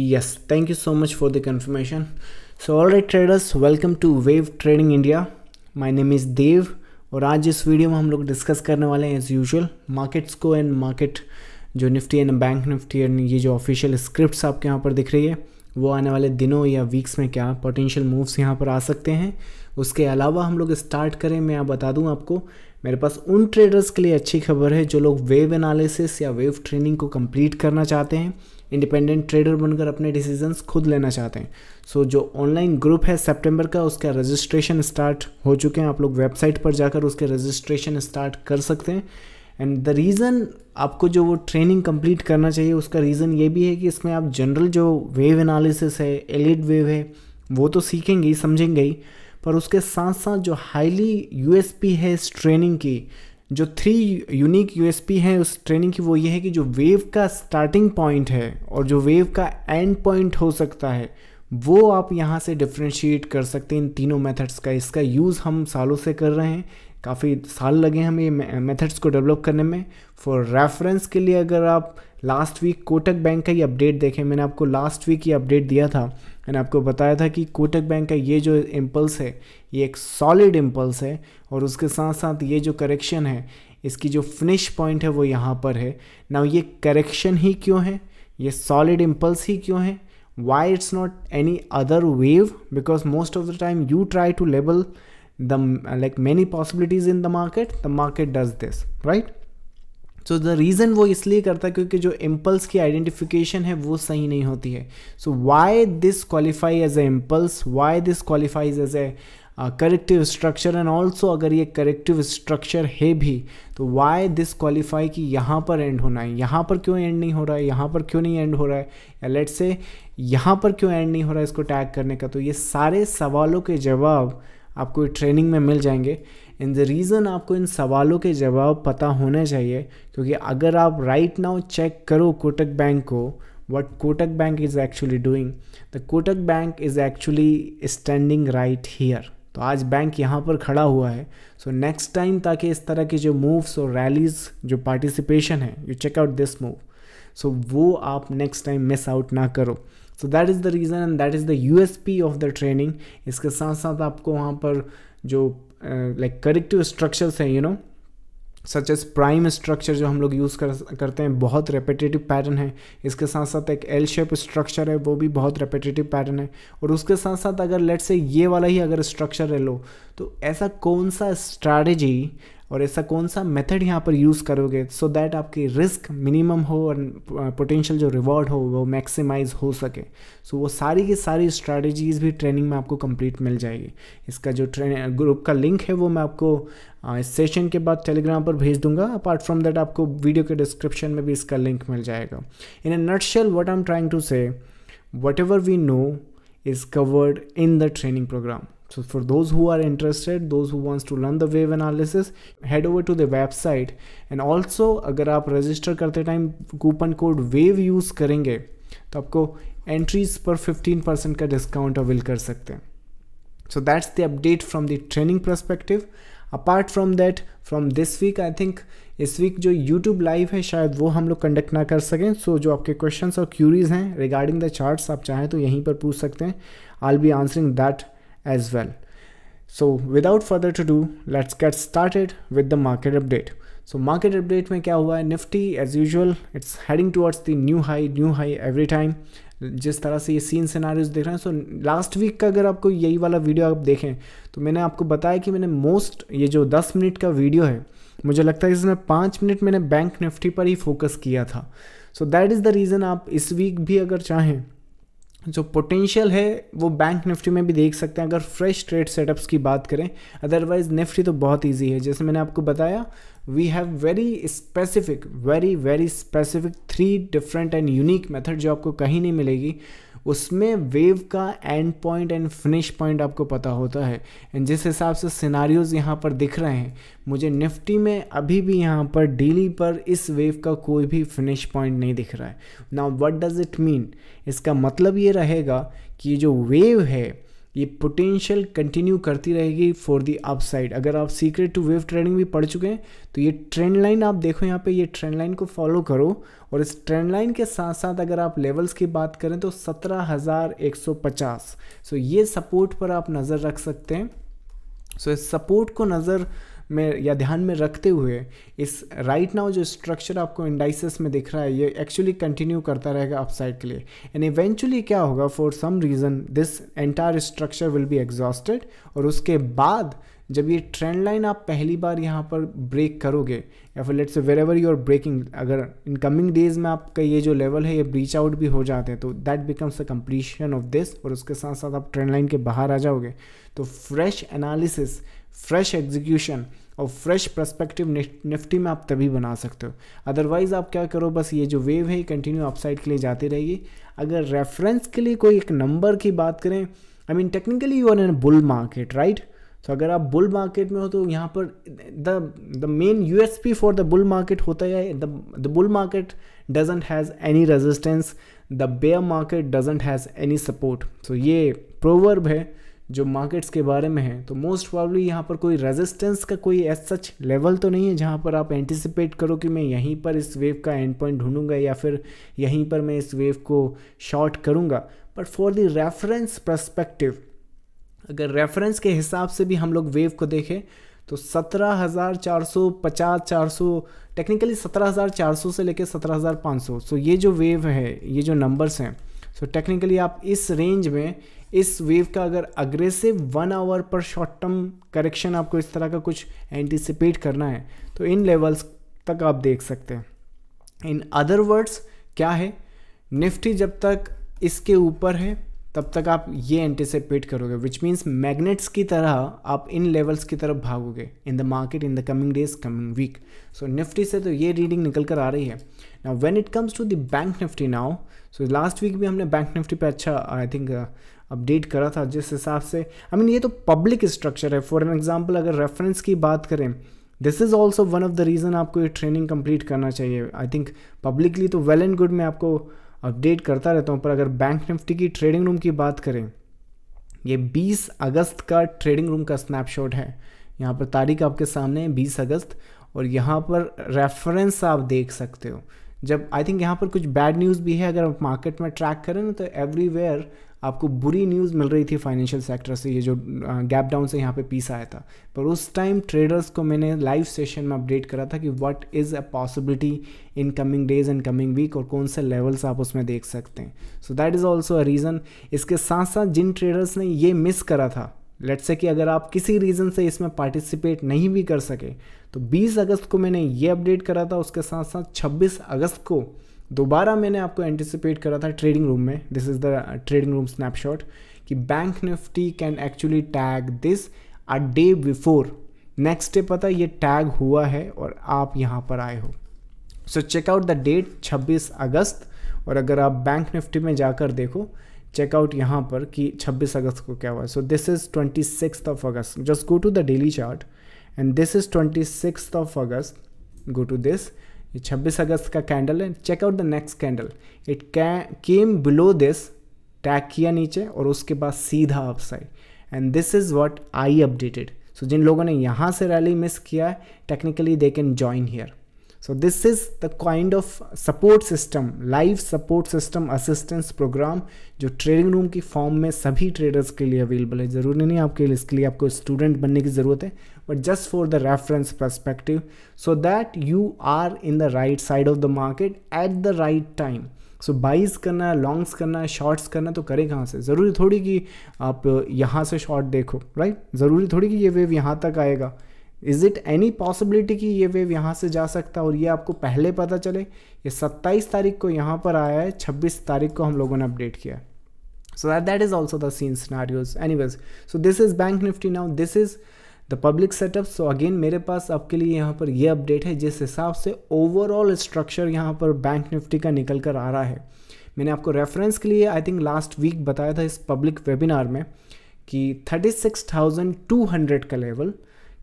yes thank you so much for the confirmation so all right traders welcome to wave trading india my name is देव और आज इस video में हम लोग discuss करने वाले हैं एज़ यूजुअल मार्केट्स को एंड मार्केट जो Nifty and bank Nifty and ये जो ऑफिशियल स्क्रिप्ट्स आपके यहाँ पर दिख रही है वो आने वाले दिनों या वीक्स में क्या पोटेंशियल मूव्स यहाँ पर आ सकते हैं उसके अलावा हम लोग स्टार्ट करें मैं आप बता दूँ आपको मेरे पास उन ट्रेडर्स के लिए अच्छी खबर है जो लोग वेव एनालिसिस या वेव ट्रेनिंग को कम्प्लीट करना चाहते हैं इंडिपेंडेंट ट्रेडर बनकर अपने डिसीजंस खुद लेना चाहते हैं सो so, जो ऑनलाइन ग्रुप है सितंबर का उसका रजिस्ट्रेशन स्टार्ट हो चुके हैं आप लोग वेबसाइट पर जाकर उसके रजिस्ट्रेशन स्टार्ट कर सकते हैं एंड द रीज़न आपको जो वो ट्रेनिंग कंप्लीट करना चाहिए उसका रीज़न ये भी है कि इसमें आप जनरल जो वेव एनालिसिस है एलिड वेव है वो तो सीखेंगे ही समझेंगे ही पर उसके साथ साथ जो हाईली यूएसपी है इस ट्रेनिंग की जो थ्री यूनिक यूएसपी हैं उस ट्रेनिंग की वो ये है कि जो वेव का स्टार्टिंग पॉइंट है और जो वेव का एंड पॉइंट हो सकता है वो आप यहाँ से डिफ्रेंशिएट कर सकते हैं इन तीनों मेथड्स का इसका यूज़ हम सालों से कर रहे हैं काफ़ी साल लगे हमें ये मेथड्स को डेवलप करने में फॉर रेफरेंस के लिए अगर आप लास्ट वीक कोटक बैंक का ही अपडेट देखें मैंने आपको लास्ट वीक ये अपडेट दिया था मैंने आपको बताया था कि कोटक बैंक का ये जो इम्पल्स है ये एक सॉलिड इम्पल्स है और उसके साथ साथ ये जो करेक्शन है इसकी जो फिनिश पॉइंट है वो यहाँ पर है ना ये करेक्शन ही क्यों है ये सॉलिड इम्पल्स ही क्यों है why it's not any other wave because most of the time you try to label the like many possibilities in the market the market does this right so the reason वो इसलिए करता है क्योंकि जो impulse की identification है वो सही नहीं होती है so why this qualify as a impulse why this qualifies as a corrective structure and also अगर ये करेक्टिव स्ट्रक्चर है भी तो वाई दिस क्वालिफाई कि यहाँ पर एंड होना है यहाँ पर क्यों एंड नहीं हो रहा है यहाँ पर क्यों नहीं एंड हो रहा है या लेट से यहाँ पर क्यों एंड नहीं हो रहा है इसको टैग करने का तो ये सारे सवालों के जवाब आपको ट्रेनिंग में मिल जाएंगे एंड द रीज़न आपको इन सवालों के जवाब पता होने चाहिए क्योंकि अगर आप राइट नाउ चेक करो कोटक बैंक को what Kotak bank is actually doing the Kotak bank is actually standing right here तो आज बैंक यहाँ पर खड़ा हुआ है सो नेक्स्ट टाइम ताकि इस तरह के जो मूव्स और रैलीज जो पार्टिसिपेशन है you check out this move so वो आप नेक्स्ट टाइम मिस आउट ना करो so that is the reason and that is the U S P of the training इसके साथ साथ आपको वहाँ पर जो लाइक करेक्टिव स्ट्रक्चर्स हैं you know such as prime structure जो हम लोग यूज़ कर करते हैं बहुत रेपिटेटिव पैटर्न है इसके साथ साथ एक एल शेप स्ट्रक्चर है वो भी बहुत रेपिटेटिव पैटर्न है और उसके साथ साथ अगर लेट से ये वाला ही अगर स्ट्रक्चर है लो तो ऐसा कौन सा स्ट्रैटेजी और ऐसा कौन सा मेथड यहाँ पर यूज़ करोगे सो so दैट आपकी रिस्क मिनिमम हो और पोटेंशियल जो रिवॉर्ड हो वो मैक्सिमाइज हो सके सो so वो सारी की सारी स्ट्रैटेजीज़ भी ट्रेनिंग में आपको कंप्लीट मिल जाएगी इसका जो ट्रेन ग्रुप का लिंक है वो मैं आपको इस सेशन के बाद टेलीग्राम पर भेज दूंगा अपार्ट फ्रॉम दैट आपको वीडियो के डिस्क्रिप्शन में भी इसका लिंक मिल जाएगा in a nutshell what I am trying to say whatever we know is covered in the training program So for those who are interested, those who wants to learn the wave analysis, head over to the website and also अगर आप register करते time coupon code wave use करेंगे तो आपको entries पर 15 percent का discount avail कर सकते हैं so that's the update from the training perspective apart from that from this week I think इस वीक जो यूट्यूब लाइव है शायद वो हम लोग कंडक्ट ना कर सकें सो so, जो आपके questions और क्यूरीज हैं रिगार्डिंग द charts, आप चाहें तो यहीं पर पूछ सकते हैं I be answering that as well. So without further to do, let's get started with the market update. So market update में क्या हुआ है Nifty as usual, it's heading towards the new high new high every time जिस तरह से ये scene scenarios देख रहे हैं सो लास्ट वीक का अगर आपको यही वाला वीडियो आप देखें तो मैंने आपको बताया कि मैंने मोस्ट ये जो 10 मिनट का वीडियो है मुझे लगता है इसमें पाँच मिनट मैंने बैंक निफ्टी पर ही फोकस किया था so that is the reason आप इस वीक भी अगर चाहें जो पोटेंशियल है वो बैंक निफ्टी में भी देख सकते हैं अगर फ्रेश ट्रेड सेटअप्स की बात करें अदरवाइज निफ्टी तो बहुत इजी है जैसे मैंने आपको बताया we have very specific very very specific three different and unique method जो आपको कहीं नहीं मिलेगी उसमें वेव का end point and finish point आपको पता होता है एंड जिस हिसाब से सिनारियोज यहाँ पर दिख रहे हैं मुझे निफ्टी में अभी भी यहाँ पर डेली पर इस वेव का कोई भी फिनिश पॉइंट नहीं दिख रहा है ना वट डज़ इट मीन इसका मतलब ये रहेगा कि जो वेव है ये पोटेंशियल कंटिन्यू करती रहेगी फॉर दी अपसाइड अगर आप सीक्रेट टू वेव ट्रेडिंग भी पढ़ चुके हैं तो ये ट्रेंड लाइन आप देखो यहाँ पे ये ट्रेंड लाइन को फॉलो करो और इस ट्रेंड लाइन के साथ साथ अगर आप लेवल्स की बात करें तो 17,150 सो so ये सपोर्ट पर आप नज़र रख सकते हैं सो so इस सपोर्ट को नज़र में या ध्यान में रखते हुए इस राइट नाउ जो स्ट्रक्चर आपको इंडाइसिस में दिख रहा है ये एक्चुअली कंटिन्यू करता रहेगा अपसाइड के लिए एंड इवेंचुअली क्या होगा for some reason this entire structure will be exhausted और उसके बाद जब ये ट्रेंड लाइन आप पहली बार यहाँ पर ब्रेक करोगे या फिर let's wherever you are breaking अगर इन कमिंग डेज में आपका ये जो लेवल है ये ब्रीच आउट भी हो जाते हैं तो that becomes a completion of this और उसके साथ साथ आप ट्रेंड लाइन के बाहर आ जाओगे तो फ्रेश एनालिसिस फ्रेश एग्जीक्यूशन और फ्रेश प्रस्पेक्टिव निफ्टी में आप तभी बना सकते हो अदरवाइज़ आप क्या करो बस ये जो वेव है ये कंटिन्यू अपसाइड के लिए जाती रहेगी अगर रेफरेंस के लिए कोई एक नंबर की बात करें I mean technically you are in bull market right तो अगर आप बुल मार्केट में हो तो यहाँ पर the the main U S P for the bull market होता है the bull market doesn't has any resistance the bear market doesn't has any support तो ये प्रोवर्ब है जो मार्केट्स के बारे में है तो मोस्ट प्रॉब्ली यहाँ पर कोई रेजिस्टेंस का कोई एज सच लेवल तो नहीं है जहाँ पर आप एंटिसिपेट करो कि मैं यहीं पर इस वेव का एंड पॉइंट ढूंढूंगा या फिर यहीं पर मैं इस वेव को शॉर्ट करूँगा but for the reference perspective अगर रेफरेंस के हिसाब से भी हम लोग वेव को देखें तो 17,450 400 टेक्निकली 17,400 से लेकर 17,500 सो ये जो वेव है ये जो नंबर्स हैं सो टेक्निकली आप इस रेंज में इस वेव का अगर अग्रेसिव वन आवर पर शॉर्ट टर्म करेक्शन आपको इस तरह का कुछ एंटिसिपेट करना है तो इन लेवल्स तक आप देख सकते हैं इन अदर वर्ड्स क्या है निफ्टी जब तक इसके ऊपर है तब तक आप ये एंटिसिपेट करोगे विच मीन्स मैग्नेट्स की तरह आप इन लेवल्स की तरफ भागोगे in the market in the coming days coming week so Nifty से तो ये रीडिंग निकल कर आ रही है ना when it comes to the bank Nifty now so last week भी हमने बैंक निफ्टी पर अच्छा आई थिंक अपडेट करा था जिस हिसाब से आई I मीन mean, ये तो पब्लिक स्ट्रक्चर है फॉर एन एग्जाम्पल अगर रेफरेंस की बात करें this is also one of the reason आपको ये ट्रेनिंग कंप्लीट करना चाहिए आई थिंक पब्लिकली तो वेल एंड गुड में आपको अपडेट करता रहता हूँ पर अगर बैंक निफ्टी की ट्रेडिंग रूम की बात करें ये 20 अगस्त का ट्रेडिंग रूम का स्नैपशॉट है यहाँ पर तारीख आपके सामने है बीस अगस्त और यहाँ पर रेफरेंस आप देख सकते हो जब आई थिंक यहाँ पर कुछ बैड न्यूज़ भी है अगर आप मार्केट में ट्रैक करें ना तो एवरीवेयर आपको बुरी न्यूज़ मिल रही थी फाइनेंशियल सेक्टर से ये जो गैप डाउन से यहाँ पे पीस आया था पर उस टाइम ट्रेडर्स को मैंने लाइव सेशन में अपडेट करा था कि what is a possibility in coming days and coming week और कौन से लेवल्स आप उसमें देख सकते हैं so that is also a reason इसके साथ साथ जिन ट्रेडर्स ने ये मिस करा था लेट्स से कि अगर आप किसी रीज़न से इसमें पार्टिसिपेट नहीं भी कर सके तो 20 अगस्त को मैंने ये अपडेट करा था उसके साथ साथ 26 अगस्त को दोबारा मैंने आपको एंटिसिपेट करा था ट्रेडिंग रूम में this is the trading room snapshot कि bank Nifty can actually tag this a day before next day पता ये टैग हुआ है और आप यहाँ पर आए हो सो चेकआउट द डेट 26 अगस्त और अगर आप बैंक निफ्टी में जाकर देखो चेकआउट यहाँ पर कि 26 अगस्त को क्या हुआ so this is twenty six of August just go to the daily chart and this is twenty six of August go to this ये 26 अगस्त का कैंडल है check out the next candle it came below this tag किया नीचे और उसके बाद सीधा upside and this is what I updated so जिन लोगों ने यहाँ से रैली मिस किया है technically they can join here so this is the kind of support system live support system assistance program जो ट्रेडिंग रूम की फॉर्म में सभी ट्रेडर्स के लिए अवेलेबल है ज़रूरी नहीं आपके लिए इसके लिए आपको स्टूडेंट बनने की ज़रूरत है but just for the reference perspective so that you are in the right side of the market at the right time so so, buys करना है लॉन्ग्स करना शॉर्ट्स करना तो करें कहाँ से ज़रूरी थोड़ी कि आप यहाँ से शॉर्ट देखो राइट ज़रूरी थोड़ी कि ये वेव यहाँ तक आएगा इज़ इट एनी पॉसिबिलिटी कि ये वेव यहाँ से जा सकता है और ये आपको पहले पता चले ये 27 तारीख को यहाँ पर आया है छब्बीस तारीख को हम लोगों ने अपडेट किया है so that that is also the scene scenarios any so this is bank Nifty now this is the public setup so again मेरे पास आपके लिए यहाँ पर यह अपडेट है जिस हिसाब से ओवरऑल स्ट्रक्चर यहाँ पर बैंक निफ्टी का निकल कर आ रहा है मैंने आपको रेफरेंस के लिए आई थिंक लास्ट वीक बताया था इस पब्लिक वेबिनार में कि 36,200 का लेवल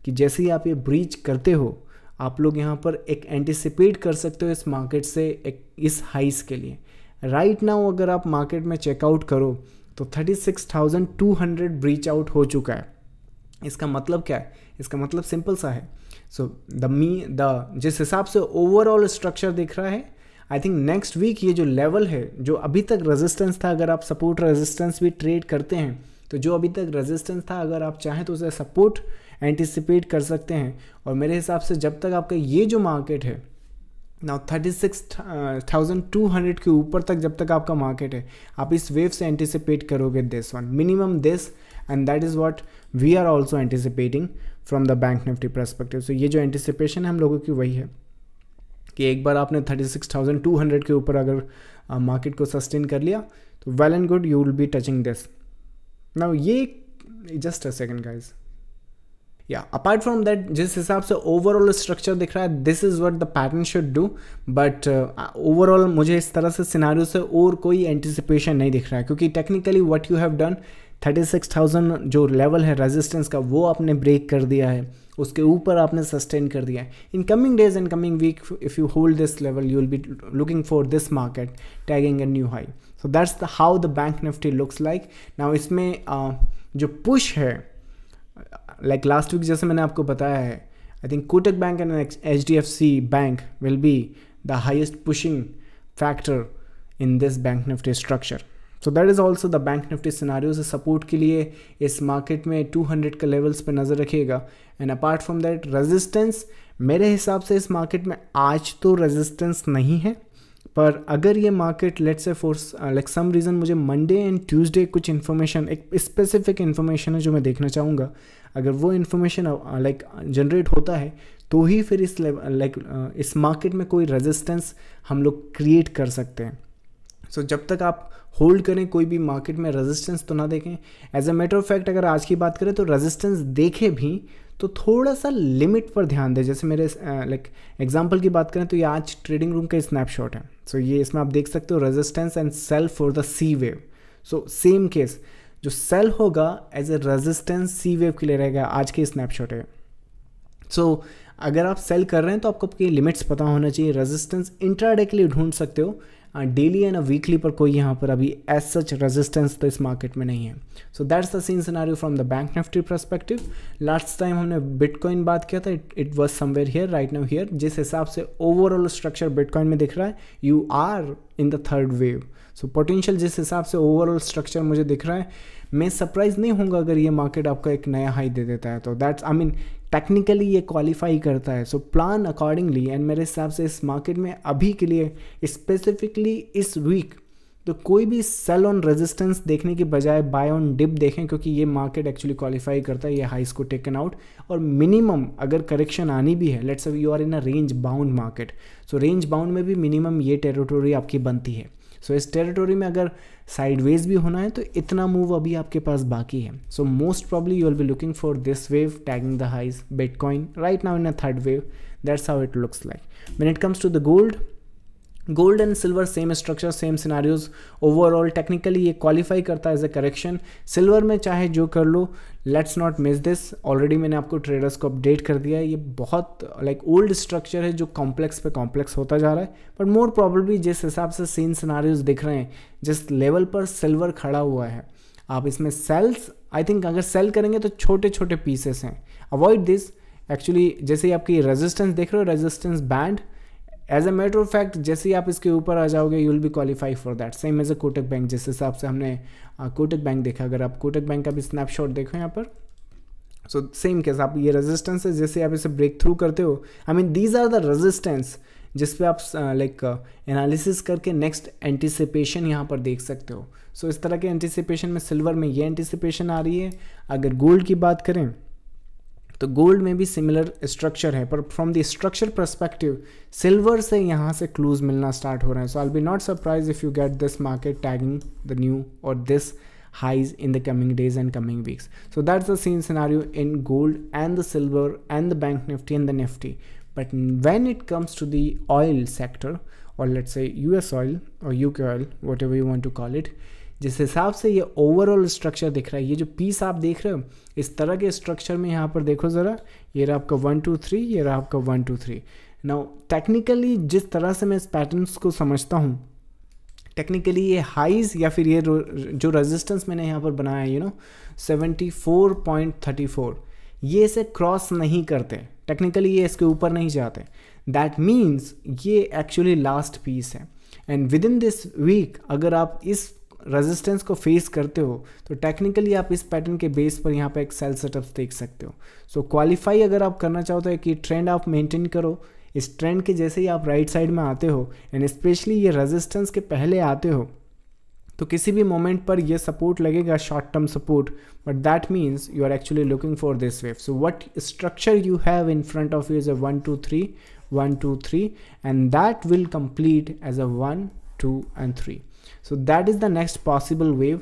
कि जैसे ही आप ये ब्रीच करते हो आप लोग यहाँ पर एक एंटिसिपेट कर सकते हो इस मार्केट से एक इस हाइस के लिए राइट right नाउ अगर आप मार्केट में चेकआउट करो तो 36,200 ब्रीच आउट हो चुका है इसका मतलब क्या है इसका मतलब सिंपल सा है सो द मी द जिस हिसाब से ओवरऑल स्ट्रक्चर दिख रहा है आई थिंक नेक्स्ट वीक ये जो लेवल है जो अभी तक रेजिस्टेंस था अगर आप सपोर्ट रेजिस्टेंस भी ट्रेड करते हैं तो जो अभी तक रेजिस्टेंस था अगर आप चाहें तो उसे सपोर्ट एंटिसिपेट कर सकते हैं और मेरे हिसाब से जब तक आपका ये जो मार्केट है now thirty six thousand two hundred के ऊपर तक जब तक आपका मार्केट है आप इस वेव से एंटिसिपेट करोगे this one minimum this and that is what we are also anticipating from the bank Nifty perspective so ये जो एंटिसिपेशन है हम लोगों की वही है कि एक बार आपने thirty six thousand two hundred के ऊपर अगर मार्केट uh, को सस्टेन कर लिया तो well and good you will be touching this now ये जस्ट अ सेकेंड गाइज या अपार्ट फ्रॉम दैट जिस हिसाब से ओवरऑल स्ट्रक्चर दिख रहा है this is what the pattern should do but overall मुझे इस तरह से सिनारियों से और कोई एंटिसिपेशन नहीं दिख रहा है क्योंकि technically what you have done thirty six thousand जो लेवल है रेजिस्टेंस का वो आपने ब्रेक कर दिया है उसके ऊपर आपने सस्टेन कर दिया है in coming days and coming week if you hold this level you will be looking for this market tagging a new high so that's the how the bank Nifty looks like now इसमें uh, जो push है like last week जैसे मैंने आपको बताया है I think Kotak bank and H D F C bank will be the highest pushing factor in this bank Nifty structure so that is also the bank Nifty scenario से support के लिए इस market में 200 के लेवल्स पे नज़र रखिएगा and apart from that resistance मेरे हिसाब से इस मार्केट में आज तो रेजिस्टेंस नहीं है पर अगर ये मार्केट लेट से फोर्स लाइक सम रीज़न मुझे मंडे एंड ट्यूसडे कुछ इन्फॉर्मेशन एक स्पेसिफिक इन्फॉर्मेशन है जो मैं देखना चाहूँगा अगर वो इन्फॉर्मेशन लाइक जनरेट होता है तो ही फिर इस लाइक uh, इस मार्केट में कोई रेजिस्टेंस हम लोग क्रिएट कर सकते हैं सो so, जब तक आप होल्ड करें कोई भी मार्केट में रेजिस्टेंस तो ना देखें as a matter of fact अगर आज की बात करें तो रेजिस्टेंस देखें भी तो थोड़ा सा लिमिट पर ध्यान दें जैसे मेरे लाइक uh, एग्जांपल की बात करें तो ये आज ट्रेडिंग रूम का स्नैपशॉट है सो so, ये इसमें आप देख सकते हो resistance and sell for the C wave so same case जो सेल होगा as a resistance C wave के लिए रहेगा आज के स्नैपशॉट है सो so, अगर आप सेल कर रहे हैं तो आपको आपके लिमिट्स पता होना चाहिए रेजिस्टेंस इंट्राडे के लिए ढूंढ सकते हो डेली एंड अ वीकली पर कोई यहाँ पर अभी एज सच रेजिस्टेंस तो इस मार्केट में नहीं है so that's the scene scenario from the bank Nifty perspective last time हमने बिटकॉइन बात किया था it it was somewhere here right now here जिस हिसाब से ओवरऑल स्ट्रक्चर बिटकॉइन में दिख रहा है you are in the third wave so potential जिस हिसाब से ओवरऑल स्ट्रक्चर मुझे दिख रहा है मैं सरप्राइज नहीं होऊंगा अगर ये मार्केट आपका एक नया हाई दे देता है तो दैट्स आई मीन टेक्निकली ये क्वालिफाई करता है सो प्लान अकॉर्डिंगली एंड मेरे हिसाब से इस मार्केट में अभी के लिए स्पेसिफिकली इस वीक तो कोई भी सेल ऑन रेजिस्टेंस देखने के बजाय बाय ऑन डिप देखें क्योंकि ये मार्केट एक्चुअली क्वालिफाई करता है ये हाइस को टेकन आउट और मिनिमम अगर करेक्शन आनी भी है let's you are in a range bound market so range bound में भी मिनिमम ये टेरिटोरी आपकी बनती है सो so, इस टेरिटोरी में अगर साइडवेज भी होना है तो इतना मूव अभी आपके पास बाकी है so most probably you will be looking for this wave tagging the highs bitcoin right now in a third wave that's how it looks like when it comes to the gold gold and silver same structure same scenarios overall technically ये qualify करता है as a correction silver में चाहे जो कर लो let's not miss this already मैंने आपको ट्रेडर्स को अपडेट कर दिया है ये बहुत लाइक ओल्ड स्ट्रक्चर है जो कॉम्प्लेक्स पे कॉम्प्लेक्स होता जा रहा है बट मोर प्रॉब्लली जिस हिसाब से सीन सिनारियोज दिख रहे हैं जिस लेवल पर सिल्वर खड़ा हुआ है आप इसमें सेल्स आई थिंक अगर सेल करेंगे तो छोटे छोटे पीसेस हैं अवॉइड दिस एक्चुअली जैसे ही आपकी रेजिस्टेंस देख रहे हो resistance band as a matter of fact जैसे ही आप इसके ऊपर आ जाओगे you will be qualify for that same as a Kotak bank जिस हिसाब से हमने कोटक बैंक देखा अगर आप कोटक बैंक का भी स्नैपशॉट देखो यहाँ पर सो सेम केस आप ये रेजिस्टेंस है जैसे आप इसे ब्रेक थ्रू करते हो I mean these are the resistance जिस पे आप लाइक एनालिसिस करके नेक्स्ट एंटिसिपेशन यहाँ पर देख सकते हो सो so, इस तरह के एंटिसिपेशन में सिल्वर में ये एंटिसिपेशन आ रही है अगर गोल्ड की बात करें तो गोल्ड में भी सिमिलर स्ट्रक्चर है पर from the structure perspective silver से यहाँ से क्लूज मिलना स्टार्ट हो रहे हैं so I be not surprise if you get this market tagging the new और this highs in the coming days and coming weeks so that's the scene scenario in gold and the silver and the bank Nifty and the Nifty but when it comes to the oil sector और let's a U S oil और U K oil whatever you want to call it जिस हिसाब से ये overall structure दिख रहा है ये जो पीस आप देख रहे हो इस तरह के स्ट्रक्चर में यहाँ पर देखो ज़रा ये रहा आपका वन टू थ्री ये रहा आपका one two three now technically जिस तरह से मैं इस पैटर्न्स को समझता हूँ टेक्निकली ये हाइज या फिर ये जो रेजिस्टेंस मैंने यहाँ पर बनाया यू नो सेवेंटी ये इसे क्रॉस नहीं करते टेक्निकली ये इसके ऊपर नहीं जाते दैट मीन्स ये एक्चुअली लास्ट पीस है and within this week अगर आप इस रेजिस्टेंस को फेस करते हो तो टेक्निकली आप इस पैटर्न के बेस पर यहाँ पे एक सेल सेटअप देख सकते हो सो so, क्वालिफाई अगर आप करना चाहो तो कि ट्रेंड आप मेंटेन करो इस ट्रेंड के जैसे ही आप राइट साइड में आते हो एंड स्पेशली ये रेजिस्टेंस के पहले आते हो तो किसी भी मोमेंट पर यह सपोर्ट लगेगा short term support but that means you are actually looking for this wave so what structure you have in front of you is a one two three one two three and that will complete as a one two and three so that is the next possible wave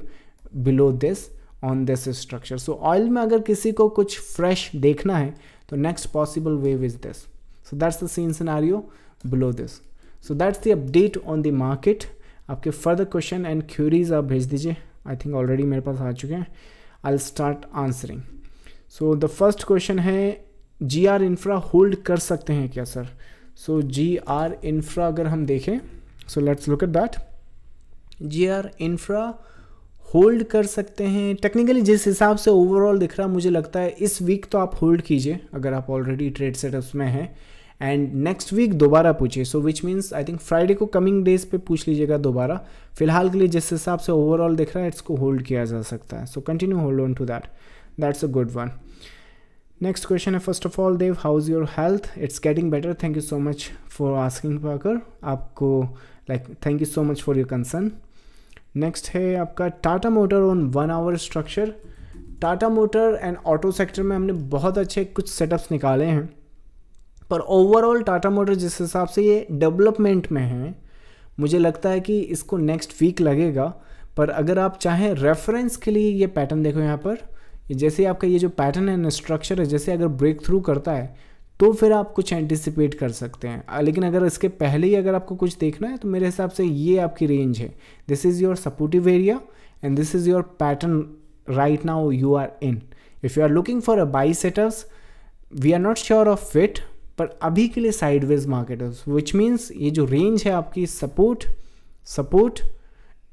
below this on this structure so oil में अगर किसी को कुछ fresh देखना है तो next possible wave is this so that's the scene scenario below this so that's the update on the market आपके further question and queries आप भेज दीजिए आई थिंक ऑलरेडी मेरे पास आ चुके हैं I start answering so the first question है G R infra होल्ड कर सकते हैं क्या sir so G R infra अगर हम देखें so let's look at that G R infra होल्ड कर सकते हैं टेक्निकली जिस हिसाब से ओवरऑल दिख रहा मुझे लगता है इस वीक तो आप होल्ड कीजिए अगर आप ऑलरेडी ट्रेड सेटअप्स में हैं एंड नेक्स्ट वीक दोबारा पूछिए so which means I think Friday को कमिंग डेज पे पूछ लीजिएगा दोबारा फिलहाल के लिए जिस हिसाब से ओवरऑल दिख रहा है इसको होल्ड किया जा सकता है so continue hold on to that that's a good one next question है first of all Dev how is your health it's getting better thank you so much for asking पाकर आपको like thank you so much for your concern next है आपका Tata motor on one hour structure Tata motor and auto sector में हमने बहुत अच्छे कुछ setups निकाले हैं पर ओवरऑल टाटा मोटर जिस हिसाब से ये डेवलपमेंट में है मुझे लगता है कि इसको नेक्स्ट वीक लगेगा पर अगर आप चाहें रेफरेंस के लिए ये पैटर्न देखो यहाँ पर जैसे आपका ये जो पैटर्न है स्ट्रक्चर है जैसे अगर ब्रेक थ्रू करता है तो फिर आप कुछ एंटिसिपेट कर सकते हैं लेकिन अगर इसके पहले ही अगर आपको कुछ देखना है तो मेरे हिसाब से ये आपकी रेंज है this is your supportive area and this is your pattern right now you are in if you are looking for a buy setters we are not sure of fit पर अभी के लिए साइडवेज मार्केट विच मीन्स ये जो range है आपकी support support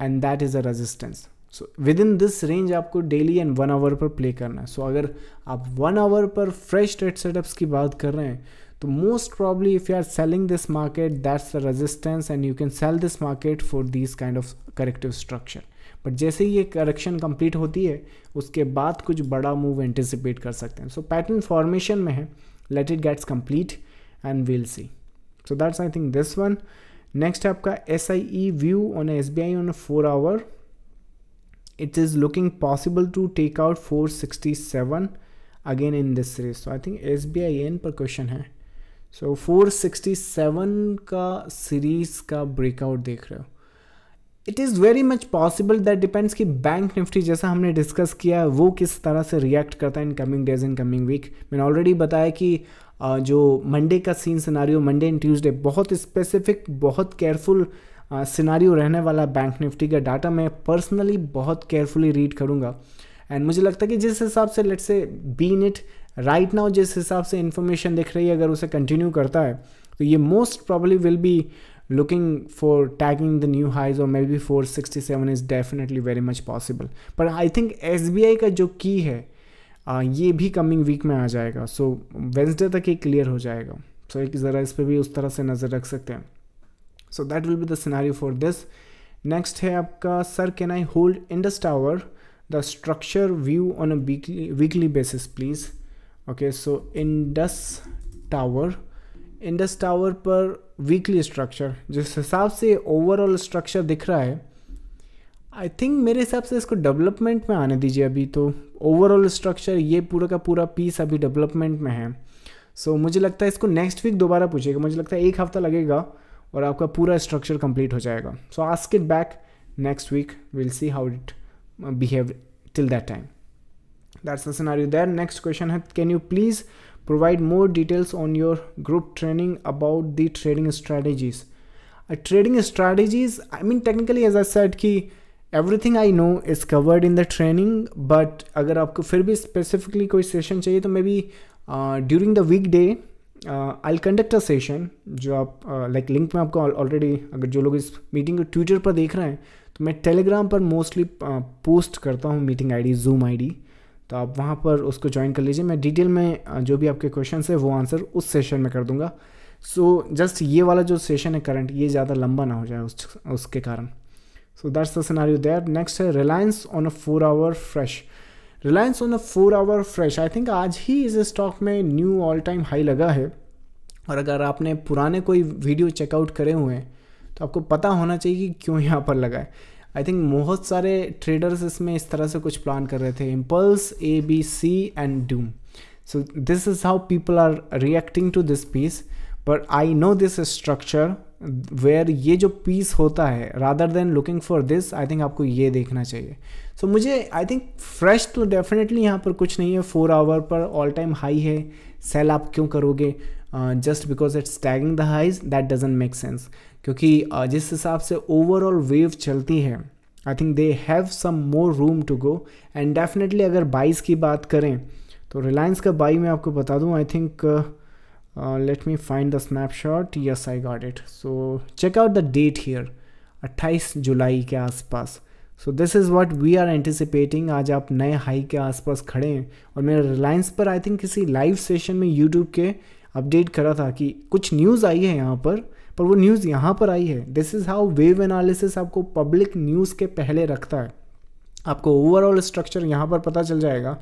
and that is a resistance so within this range आपको daily and one hour पर प्ले करना है सो so, अगर आप वन आवर पर फ्रेश ट्रेड सेटअप्स की बात कर रहे हैं तो most probably if you are selling this market that's the resistance and you can sell this market for this kind of corrective structure but जैसे ही ये करेक्शन कंप्लीट होती है उसके बाद कुछ बड़ा मूव एंटिसिपेट कर सकते हैं सो पैटर्न फॉर्मेशन में है let it gets complete and will see so that's I think this one next है आपका S I E view on S B I on four hour it is looking possible to take out 467 again in this series so i think sbi n पर question है so so, 467 का series का breakout देख रहे हो it is very much possible that depends कि bank Nifty जैसा हमने डिस्कस किया वो किस तरह से रिएक्ट करता है in coming days in coming week मैंने ऑलरेडी बताया कि जो मंडे का scene scenario Monday and Tuesday बहुत स्पेसिफिक बहुत केयरफुल सिनारियो रहने वाला बैंक निफ्टी का डाटा मैं पर्सनली बहुत केयरफुली रीड करूँगा एंड मुझे लगता है कि जिस हिसाब से लेट से बीन इट राइट नाउ जिस हिसाब से इन्फॉर्मेशन दिख रही है अगर उसे कंटिन्यू करता है तो ये most probably will be looking for tagging the new highs और maybe four sixty seven is definitely very much possible पर I think S B I का जो की है ये भी कमिंग वीक में आ जाएगा सो so, वेंसडे तक ये क्लियर हो जाएगा सो so, एक ज़रा इस पर भी उस तरह से नज़र रख सकते हैं so that will be the scenario for this next है आपका sir can I hold Indus tower the structure view on a weekly basis please okay so Indus tower Indus tower पर वीकली स्ट्रक्चर जिस हिसाब से ओवरऑल स्ट्रक्चर दिख रहा है आई थिंक मेरे हिसाब से इसको डेवलपमेंट में आने दीजिए अभी तो ओवरऑल स्ट्रक्चर ये पूरा का पूरा पीस अभी डेवलपमेंट में है सो so, मुझे लगता है इसको नेक्स्ट वीक दोबारा पूछेगा मुझे लगता है एक हफ्ता लगेगा और आपका पूरा स्ट्रक्चर कंप्लीट हो जाएगा so ask it back next week will see how it behave till that time that's the scenario there next question है can you please provide more details on your group training about the trading strategies trading uh, trading I mean technically as a set कि everything I know is covered in the training but अगर आपको फिर भी specifically कोई session चाहिए तो maybe during the weekday I conduct a session जो आप लाइक uh, लिंक में आपको ऑलरेडी अगर जो लोग इस मीटिंग को ट्विटर पर देख रहे हैं तो मैं टेलीग्राम पर मोस्टली पोस्ट uh, करता हूँ मीटिंग आईडी जूम आईडी तो आप वहाँ पर उसको ज्वाइन कर लीजिए मैं डिटेल में uh, जो भी आपके क्वेश्चन है वो आंसर उस सेशन में कर दूँगा सो so, जस्ट ये वाला जो सेशन है करंट ये ज़्यादा लंबा ना हो जाए उस उसके कारण so that's the scenario there next है Reliance on a four hour fresh Reliance on a four hour fresh I think आज ही इस स्टॉक में न्यू ऑल टाइम हाई लगा है और अगर आपने पुराने कोई वीडियो चेकआउट करे हुए हैं तो आपको पता होना चाहिए कि क्यों यहाँ पर लगा है आई थिंक बहुत सारे ट्रेडर्स इसमें इस तरह से कुछ प्लान कर रहे थे impulse A B C and doom so this is how people are reacting to this piece but I know this structure where ये जो पीस होता है rather than looking for this I think आपको ये देखना चाहिए सो so, मुझे I think fresh तो डेफिनेटली यहाँ पर कुछ नहीं है फोर आवर पर ऑल टाइम हाई है सेल आप क्यों करोगे just because it's tagging the highs that doesn't make sense क्योंकि uh, जिस हिसाब से ओवरऑल वेव चलती है I think they have some more room to go and definitely अगर बाइस की बात करें तो रिलायंस का बाई मैं आपको बता दूँ I think let me find the snapshot yes I got it so check out the date here 28 जुलाई के आसपास so this is what we are anticipating आज आप नए हाई के आसपास खड़े हैं और मैंने रिलायंस पर आई थिंक किसी लाइव सेशन में यूट्यूब के अपडेट करा था कि कुछ न्यूज़ आई है यहाँ पर पर वो न्यूज़ यहाँ पर आई है this is how wave analysis आपको पब्लिक न्यूज़ के पहले रखता है आपको ओवरऑल स्ट्रक्चर यहाँ पर पता चल जाएगा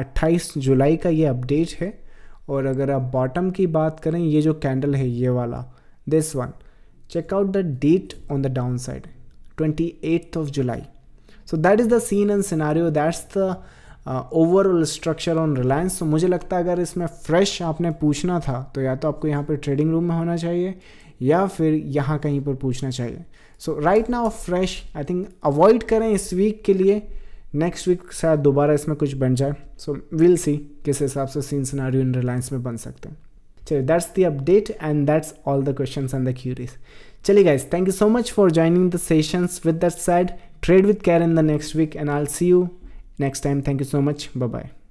28 जुलाई का ये अपडेट है और अगर आप बॉटम की बात करें ये जो कैंडल है ये वाला this one checkout the date on the down side twenty of July so that is the scene and scenario that's the overall structure on Reliance तो मुझे लगता है अगर इसमें फ्रेश आपने पूछना था तो या तो आपको यहाँ पर ट्रेडिंग रूम में होना चाहिए या फिर यहाँ कहीं पर पूछना चाहिए so right now fresh I think avoid करें इस वीक के लिए नेक्स्ट वीक शायद दोबारा इसमें कुछ बन जाए सो विल सी किस हिसाब से सीन सिनारियो इन रिलायंस में बन सकते हैं चलिए that's the update and that's all the question and the queries चलिए guys thank you so much for joining the sessions with that side Trade with care in the next week and I'll see you next time. Thank you so much. Bye bye.